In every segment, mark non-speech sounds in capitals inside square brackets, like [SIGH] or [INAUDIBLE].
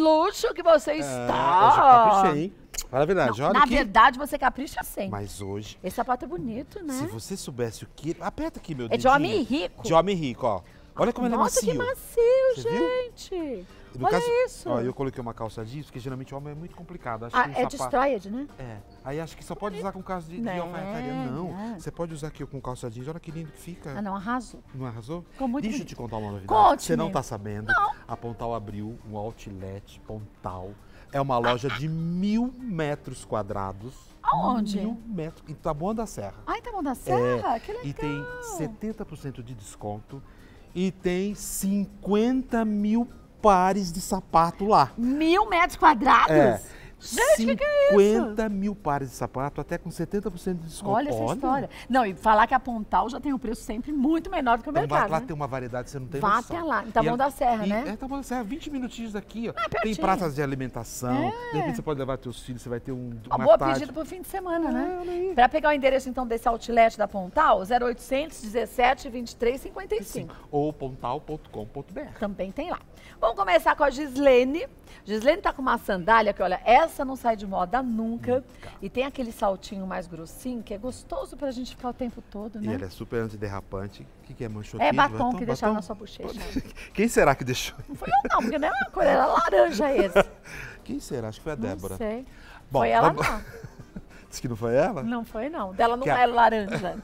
luxo que você é, está. Hoje eu caprichei, hein? Fala a verdade, Não, olha Na que- verdade, você capricha sempre. Mas hoje, Esse sapato é bonito, né? se você soubesse o que... Aperta aqui, meu É de homem rico. De homem rico, ó. Olha como ele é Nossa, que macio, Você viu? gente. No Olha caso, isso. Ó, eu coloquei uma calça jeans, porque geralmente o homem é muito complicado. Acho ah, que um é sapato... destroyed, né? É. Aí acho que só pode usar com calça de, não, de né? alfaiataria. Não, né? você pode usar aqui com calça jeans. Olha que lindo que fica. Ah, não, arrasou. Não arrasou? Ficou muito Deixa eu te contar uma novidade. você não tá sabendo. Não. A Pontal abriu um outlet Pontal. É uma loja de mil metros quadrados. Aonde? Mil metros. Em Taboão da Serra. Ah, em Taboão da Serra? É, que legal. E tem 70% de desconto e tem 50 mil pares de sapato lá. Mil metros quadrados? É. Gente, 50 é mil pares de sapato, até com 70% de desconto. Olha essa Olha. história. Não, e falar que a Pontal já tem um preço sempre muito menor do que o então, mercado. lá né? tem uma variedade, você não tem Vá noção. até lá, em Taboão da Serra, e, né? É, Taboão tá da Serra, 20 minutinhos daqui, ó. Ah, tem pratas de alimentação, é. de repente você pode levar seus filhos, você vai ter um, uma, uma boa tarde. pedida pro fim de semana, ah, né? Para pegar o endereço, então, desse outlet da Pontal, 0800 17 23 55. Ou pontal.com.br. Também tem lá. Vamos começar com a Gislene. Gislene tá com uma sandália que, olha, essa essa não sai de moda nunca. nunca. E tem aquele saltinho mais grossinho que é gostoso pra gente ficar o tempo todo, né? E ele é super antiderrapante. O que, que é manchotinho? É batom, batom que deixaram na sua bochecha. [LAUGHS] Quem será que deixou? Não foi eu não, porque não é uma cor, era é laranja esse. [LAUGHS] Quem será? Acho que foi a Débora. Não sei. Bom, foi ela vamos... não. [LAUGHS] Diz que não foi ela? Não foi não. Dela não que é a... laranja.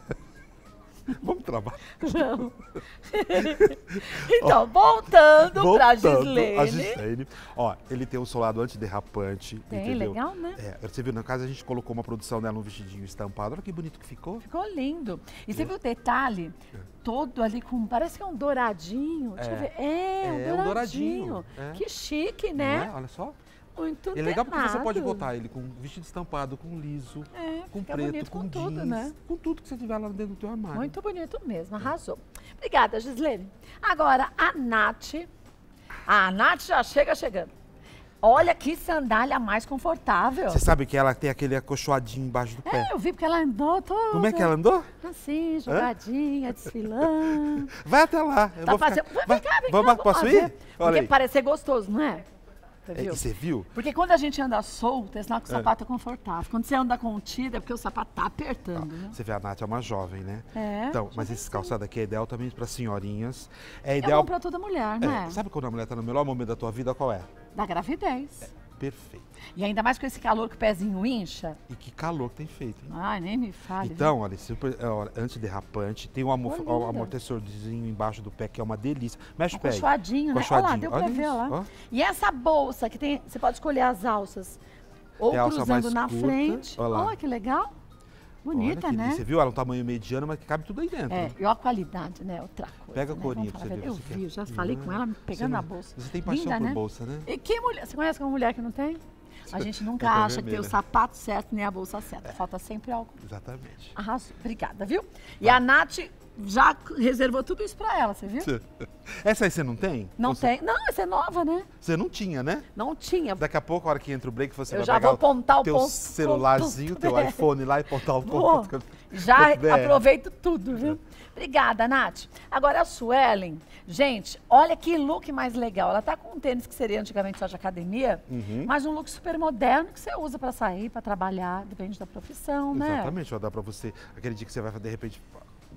[LAUGHS] Vamos trabalhar. [LAUGHS] então, ó, voltando, voltando para a Gislene. Ó, ele tem um solado antiderrapante. Tem, entendeu? legal, né? É, você viu, na casa a gente colocou uma produção dela, um vestidinho estampado. Olha que bonito que ficou. Ficou lindo. E é. você viu o detalhe? É. Todo ali com. Parece que é um douradinho. Deixa eu é. ver. É, um douradinho. É, um douradinho. Que chique, né? Olha só. Muito É legal porque você pode botar ele com vestido estampado, com liso, é, com preto, com, com tudo, jeans, né? com tudo que você tiver lá dentro do teu armário. Muito bonito mesmo, arrasou. Obrigada, Gislene. Agora, a Nath. A Nath já chega chegando. Olha que sandália mais confortável. Você sabe que ela tem aquele acolchoadinho embaixo do é, pé. eu vi porque ela andou toda. Como é que ela andou? Assim, jogadinha, Hã? desfilando. [LAUGHS] Vai até lá. Eu tá vou fazendo... Ficar... Vai, vem cá, vem Vamos, cá. Posso ir? Olha porque aí. parecer gostoso, não é? É, viu? que você viu? Porque quando a gente anda solta, é sinal que o sapato é, é confortável. Quando você anda contida, é porque o sapato tá apertando. Ah, né? Você vê, a Nath é uma jovem, né? É. Então, mas esse calçado aqui é ideal também para senhorinhas. É, é ideal. É bom pra toda mulher, é, né? É. Sabe quando a mulher tá no melhor momento da tua vida, qual é? Da gravidez. É perfeito. E ainda mais com esse calor que o pezinho incha. E que calor que tem feito, hein? Ai, nem me fale. Então, olha, super, é, olha antiderrapante, tem um amor, amortecedorzinho embaixo do pé, que é uma delícia. Mexe tá o pé. Cochoadinho, né? Olha lá, deu pra olha ver lá. E essa bolsa que tem, você pode escolher as alças ou cruzando na curta. frente. Olha, olha que legal. Bonita, né? Você viu? Ela é um tamanho mediano, mas que cabe tudo aí dentro. É, né? a qualidade, né? Outra coisa. Pega a né? corinha pra você ver. Eu você vi, quer. já falei uhum. com ela pegando não, a bolsa. Você tem paixão Linda, por né? bolsa, né? E que mulher? Você conhece uma mulher que não tem? A gente nunca é acha vermelha. que tem o sapato certo nem a bolsa certa. É. Falta sempre algo. Exatamente. Arrasou. Obrigada, viu? E tá. a Nath já reservou tudo isso para ela, você viu? Essa aí você não tem? Não você... tem. Não, essa é nova, né? Você não tinha, né? Não tinha. Daqui a pouco, a hora que entra o break, você eu vai já pegar vou pontar o teu ponto, celularzinho, ponto teu iPhone lá e pontar o ponto. Já aproveito tudo, viu? É. Obrigada, Nath. Agora a Suelen, gente, olha que look mais legal. Ela tá com um tênis que seria antigamente só de academia, uhum. mas um look super moderno que você usa para sair, para trabalhar, depende da profissão, né? Exatamente, Vai dar para você aquele dia que você vai de repente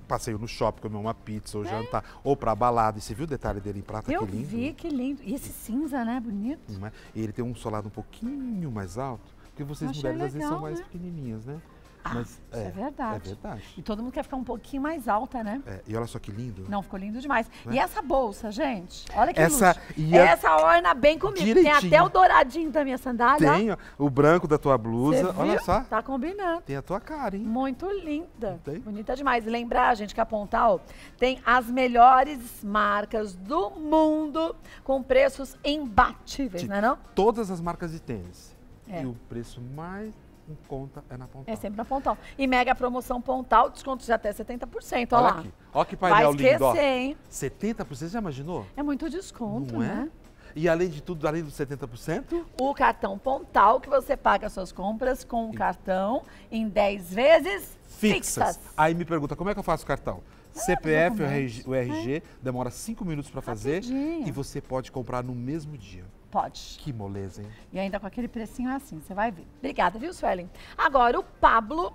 passeio no shopping, comer uma pizza ou é. jantar, ou pra balada. E você viu o detalhe dele em prata? Eu que lindo. vi, que lindo. E esse cinza, né? Bonito. É? E ele tem um solado um pouquinho mais alto, porque vocês Achei mulheres legal, às vezes são mais né? pequenininhas, né? Ah, Mas, é, é, verdade. É verdade. E todo mundo quer ficar um pouquinho mais alta, né? É, e olha só que lindo. Não, ficou lindo demais. e é? essa bolsa, gente? Olha que essa, luxo. Essa orna bem comigo. Direitinho. Tem até o douradinho da minha sandália. Tem, ó, o branco da tua blusa. Olha só. Tá combinando. Tem a tua cara, hein? Muito linda. Tem? Bonita demais. E lembrar, gente, que a Pontal tem as melhores marcas do mundo com preços imbatíveis, Sim. não é não? Todas as marcas de tênis. É. E o preço mais com conta é na Pontal. É sempre na Pontal. E mega promoção Pontal, descontos de até 70%. Olha, olha lá. Aqui. Olha que painel Vai esquecer, lindo. Ó. Hein? 70%, você já imaginou? É muito desconto, Não é? né? É? E além de tudo, além dos 70%? O cartão Pontal, que você paga suas compras com o cartão em 10 vezes fixas. fixas. Aí me pergunta, como é que eu faço o cartão? Ah, CPF, o RG, é. demora 5 minutos para fazer Rapidinho. e você pode comprar no mesmo dia. Pode. Que moleza, hein? E ainda com aquele precinho assim, você vai ver. Obrigada, viu, Suelen? Agora, o Pablo.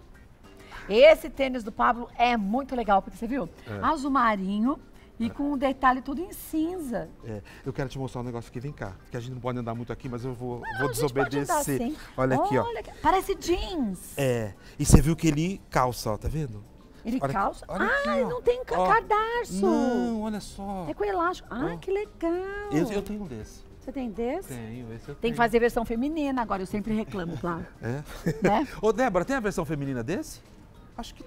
Esse tênis do Pablo é muito legal, porque você viu? É. Azul marinho, e é. com o detalhe tudo em cinza. É, eu quero te mostrar um negócio aqui, vem cá. porque a gente não pode andar muito aqui, mas eu vou, não, vou desobedecer. Assim. Olha, Olha aqui, ó. Parece jeans. É. E você viu que ele calça, ó, tá vendo? Ele olha calça? Aqui, ah, aqui, não tem cadarço. Não, olha só. É com elástico. Ah, oh. que legal. Eu, eu tenho um desse. Você tem desse? Tenho, esse eu Tem tenho. que fazer versão feminina agora, eu sempre reclamo, claro. É? Né? Ô, Débora, tem a versão feminina desse? Acho que...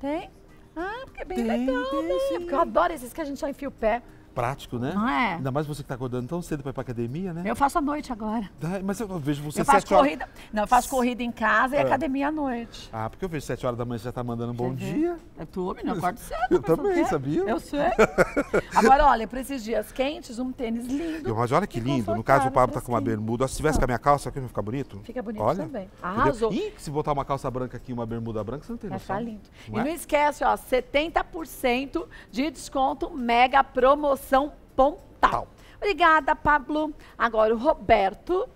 Tem? Ah, porque é bem tem, legal, tem, né? Porque eu adoro esses que a gente só enfia o pé prático, né? Não é? Ainda mais você que está acordando tão cedo para ir para academia, né? Eu faço à noite agora. Tá, mas eu vejo você eu faço corrida. Horas... Não, eu faço corrida em casa e ah. academia à noite. Ah, porque eu vejo sete horas da manhã você já está mandando um bom dia. É tu, menina, eu acordo cedo. Eu também, é? sabia? Eu sei. [LAUGHS] agora, olha, para esses dias quentes, um tênis lindo. mas olha que lindo. No caso, o Pablo está com uma bermuda. Se tivesse com a minha calça, aqui vai ficar bonito? Fica bonito olha. também. Arrasou. E se botar uma calça branca aqui e uma bermuda branca, você não tem noção. Vai ficar lindo. Não e é? não esquece, ó, 70% de desconto mega promoção Estação Pontal. Obrigada, Pablo. Agora o Roberto.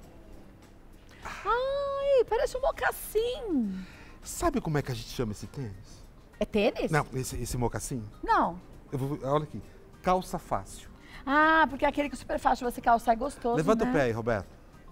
Ai, parece um mocassim. Sabe como é que a gente chama esse tênis? É tênis? Não, esse, esse mocassim. Não. Eu vou, olha aqui. Calça fácil. Ah, porque é aquele que é super fácil, você calçar é gostoso. Levanta né? o pé aí, Roberto.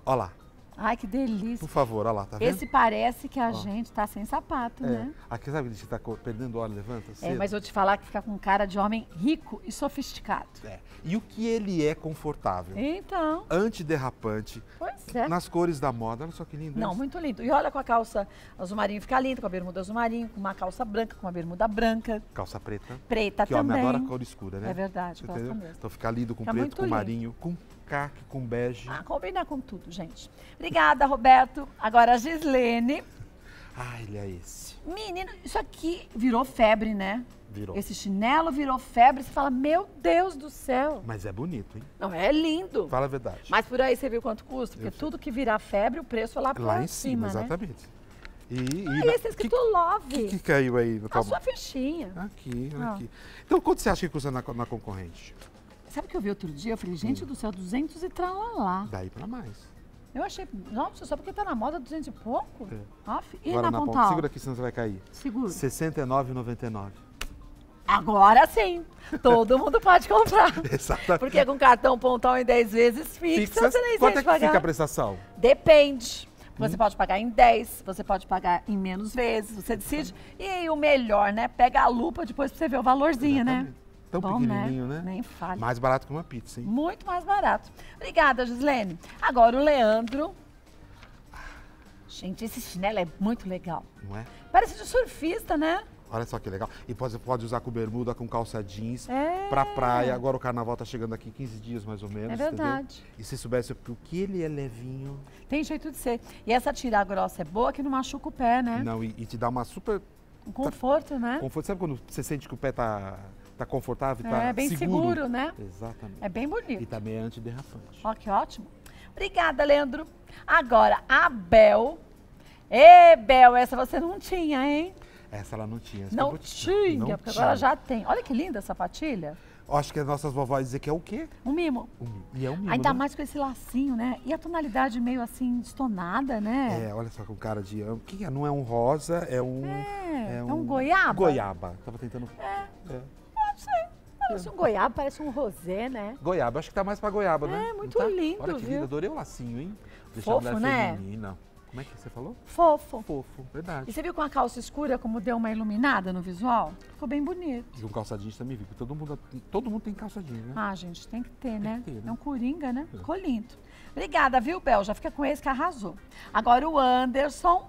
Olha lá. Ai, que delícia. Por favor, olha lá, tá vendo? Esse parece que a ó. gente tá sem sapato, é. né? Aqui, sabe, a gente tá perdendo olho. levanta é, cedo. É, mas vou te falar que fica com cara de homem rico e sofisticado. É. E o que ele é confortável. Então. Antiderrapante. Pois é. Nas cores da moda, olha só que lindo. Não, muito lindo. E olha com a calça azul marinho, fica lindo, com a bermuda azul marinho, com uma calça branca, com uma bermuda branca. Calça preta. Preta que também. Que homem adora cor escura, né? É verdade, Você entendeu? Então fica lindo com fica preto, com lindo. marinho, com caque com bege. Ah, combina com tudo, gente. Obrigada, Roberto. Agora a Gislene. Ah, ele é esse. Menino, isso aqui virou febre, né? Virou. Esse chinelo virou febre. Você fala, meu Deus do céu. Mas é bonito, hein? Não, é lindo. Fala a verdade. Mas por aí você viu quanto custa? Porque tudo que virar febre, o preço é lá, lá em cima, né? exatamente. E, ah, e esse é escrito que, Love. O que, caiu aí? No a sua fichinha. Aqui, ah. aqui. Então, quanto você acha que custa na, na concorrente? Sabe o que eu vi outro dia? Eu falei, gente hum. do céu, 200 e tralalá. Daí pra mais. Eu achei, nossa, só porque tá na moda 200 e pouco? É. e Agora, na, na ponta, Segura aqui, senão você vai cair. Seguro. R$ 69,99. Agora sim, todo mundo pode comprar. [LAUGHS] Exatamente. Porque com cartão pontal em 10 vezes fixa, Fixas. você nem Quanto é que pagar. fica a prestação? Depende. Você hum. pode pagar em 10, você pode pagar em menos vezes, você decide. E o melhor, né? Pega a lupa depois pra você ver o valorzinho, né? Exatamente. né? Tão Bom, né? pequenininho, né? né? Nem fale. Mais barato que uma pizza, hein? Muito mais barato. Obrigada, Gislene. Agora o Leandro. Gente, esse chinelo é muito legal. Não é? Parece de surfista, né? Olha só que legal. E pode, pode usar com bermuda, com calça jeans, é. pra praia. Agora o carnaval tá chegando aqui em 15 dias, mais ou menos. É verdade. Entendeu? E se soubesse o que ele é levinho. Tem jeito de ser. E essa tirar grossa é boa que não machuca o pé, né? Não, e, e te dá uma super. Um conforto, tá... né? Conforto. Sabe quando você sente que o pé tá tá confortável, está é, bem seguro. seguro. né? Exatamente. É bem bonito. E também tá é antiderrapante. Ó, que ótimo. Obrigada, Leandro. Agora, a Bel. Ê, Bel, essa você não tinha, hein? Essa ela não tinha. Não tinha, porque tinha. agora já tem. Olha que linda essa patilha. Acho que as nossas vovós dizem que é o quê? Um mimo. Um E é um mimo. Ainda né? mais com esse lacinho, né? E a tonalidade meio assim, estonada né? É, olha só com cara de. O que é? Não é um rosa, é um. É, é, é um, é um goiaba. Goiaba. Tava tentando. É. é. Parece um goiaba, parece um rosé, né? Goiaba, acho que tá mais pra goiaba, né? É, muito tá? lindo, Olha que viu? lindo, adorei o lacinho, hein? Deixar Fofo, né? feminina. Como é que você falou? Fofo. Fofo, verdade. E você viu com a calça escura como deu uma iluminada no visual? Ficou bem bonito. E com calça jeans também viu? porque todo mundo, todo mundo tem calça jeans, né? Ah, gente, tem que ter, tem né? Que ter, né? É um coringa, né? É. Ficou lindo. Obrigada, viu, Bel? Já fica com esse que arrasou. Agora o Anderson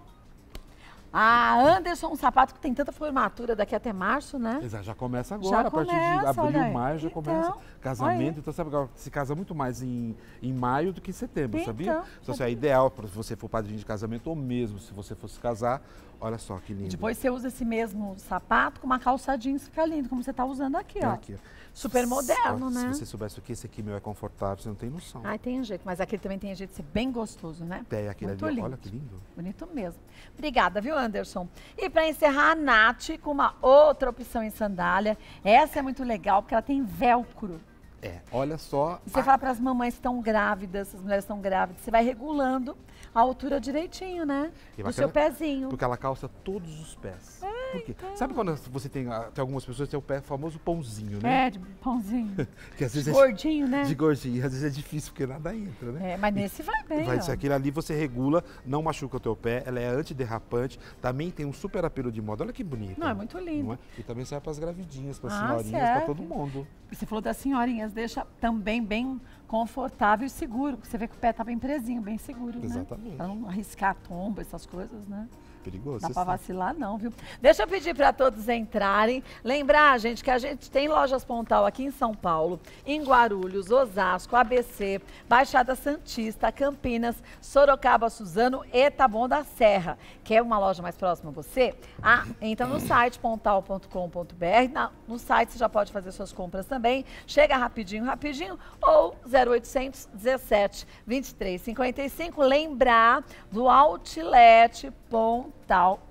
ah, Anderson, um sapato que tem tanta formatura daqui até março, né? Exato, é, já começa agora, já a partir começa, de abril, maio já então, começa casamento. Então, sabe, se casa muito mais em, em maio do que em setembro, então, sabia? Então, é sabia. é ideal para se você for padrinho de casamento ou mesmo se você fosse casar. Olha só que lindo. Depois você usa esse mesmo sapato com uma calça jeans, fica lindo, como você está usando aqui, é ó. aqui. Super moderno, se, né? Se você soubesse o que esse aqui meu é confortável, você não tem noção. Ah, tem um jeito, mas aquele também tem jeito de ser bem gostoso, né? É, aquele muito ali, lindo. olha que lindo. Bonito mesmo. Obrigada, viu, Anderson? E para encerrar, a Nath com uma outra opção em sandália. Essa é muito legal porque ela tem velcro. É, olha só. Você a... fala para as mamães estão grávidas, as mulheres estão grávidas, você vai regulando a altura direitinho, né? E Do seu pezinho. Porque ela calça todos os pés. É. Por quê? Então. Sabe quando você tem, ah, tem algumas pessoas que tem o pé famoso pãozinho, né? É, de pãozinho. [LAUGHS] que às vezes de é, gordinho, né? De gordinho. E às vezes é difícil porque nada entra, né? É, mas nesse vai bem. Vai, isso aquilo ali você regula, não machuca o teu pé, ela é antiderrapante, também tem um super apelo de moda. Olha que bonito. Não, é muito lindo. É? E também serve para as gravidinhas, para as ah, senhorinhas, para todo mundo. Você falou das senhorinhas, deixa também bem confortável e seguro, porque você vê que o pé tá bem presinho, bem seguro, né? Exatamente. né? Para não arriscar tomba, essas coisas, né? Perigoso. Dá para vacilar não, viu? Deixa eu pedir para todos entrarem. Lembrar, gente, que a gente tem lojas Pontal aqui em São Paulo, em Guarulhos, Osasco, ABC, Baixada Santista, Campinas, Sorocaba, Suzano e Taboão da Serra. Quer uma loja mais próxima a você? Ah, entra no site pontal.com.br. No site você já pode fazer suas compras também. Chega rapidinho, rapidinho ou 0800 17 23 55. Lembrar do Outlet Pontal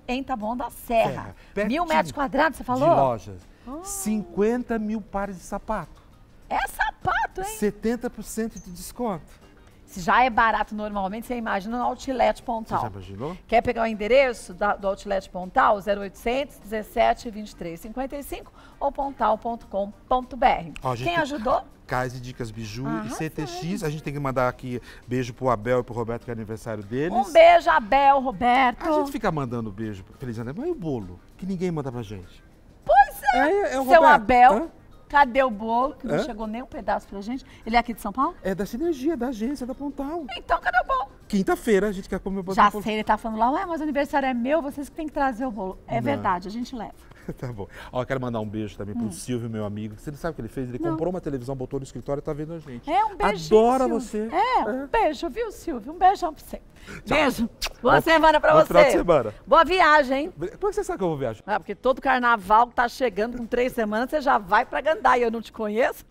em Taboão da Serra. mil metros quadrados, você falou? De lojas. Oh. Ah. 50 mil pares de sapato. É sapato, hein? 70% de desconto. Se já é barato normalmente, você imagina no Outlet Pontal. Você já imaginou? Quer pegar o endereço do Outlet Pontal? 0800 17 23 55 ou pontal.com.br. Quem ajudou? Cais e Dicas Biju ah, e CTX. Sim. A gente tem que mandar aqui beijo pro Abel e pro Roberto, que é aniversário deles. Um beijo, Abel, Roberto. A gente fica mandando beijo. Feliz André, mas e o bolo? Que ninguém manda pra gente. Pois é. é, é Seu Roberto, Abel. Hã? Cadê o bolo? Que não Hã? chegou nem um pedaço pra gente. Ele é aqui de São Paulo? É da Sinergia, da agência, da Pontal. Então, cadê o bolo? Quinta-feira a gente quer comer o bolo. Já sei, ele tá falando lá, ué, mas o aniversário é meu, vocês que têm que trazer o bolo. É não. verdade, a gente leva. [LAUGHS] tá bom. Ó, quero mandar um beijo também pro hum. Silvio, meu amigo. Você não sabe o que ele fez? Ele não. comprou uma televisão, botou no escritório e tá vendo a gente. É um beijo. Adora você. É, é, um beijo, viu, Silvio? Um beijão pra você. Tchau. Beijo. Boa Bom, semana pra você. Boa semana. Boa viagem, Como é que você sabe que eu vou viajar? Ah, porque todo carnaval que tá chegando com três semanas, você já vai pra Gandaia. Eu não te conheço.